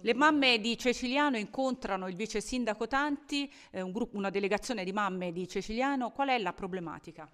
Certo. Le mamme di Ceciliano incontrano il vice sindaco Tanti, eh, un gruppo, una delegazione di mamme di Ceciliano. Qual è la problematica?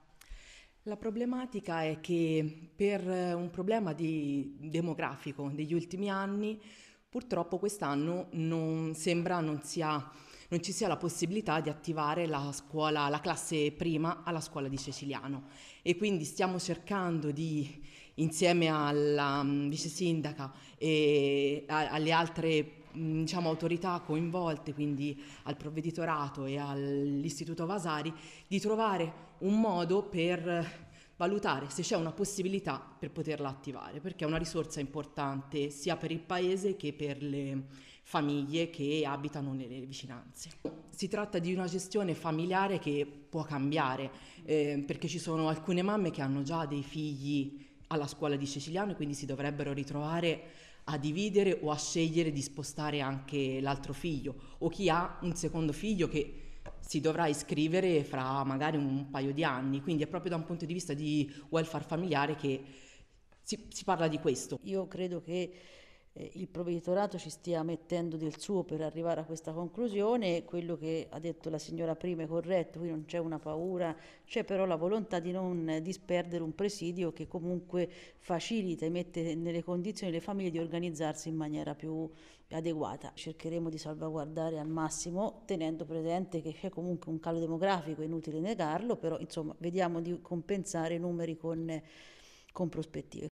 La problematica è che per eh, un problema di demografico degli ultimi anni, purtroppo quest'anno non sembra non sia non ci sia la possibilità di attivare la, scuola, la classe prima alla scuola di Ceciliano. E quindi stiamo cercando di, insieme alla mm, vice sindaca e alle altre mm, diciamo, autorità coinvolte, quindi al provveditorato e all'istituto Vasari, di trovare un modo per valutare se c'è una possibilità per poterla attivare, perché è una risorsa importante sia per il paese che per le famiglie che abitano nelle vicinanze. Si tratta di una gestione familiare che può cambiare, eh, perché ci sono alcune mamme che hanno già dei figli alla scuola di Ceciliano e quindi si dovrebbero ritrovare a dividere o a scegliere di spostare anche l'altro figlio o chi ha un secondo figlio che si dovrà iscrivere fra magari un paio di anni, quindi è proprio da un punto di vista di welfare familiare che si, si parla di questo. Io credo che eh, il provveditorato ci stia mettendo del suo per arrivare a questa conclusione e quello che ha detto la signora prima è corretto, qui non c'è una paura, c'è però la volontà di non disperdere un presidio che comunque facilita e mette nelle condizioni le famiglie di organizzarsi in maniera più adeguata. Cercheremo di salvaguardare al massimo tenendo presente che c'è comunque un calo demografico, è inutile negarlo, però insomma vediamo di compensare i numeri con, con prospettive.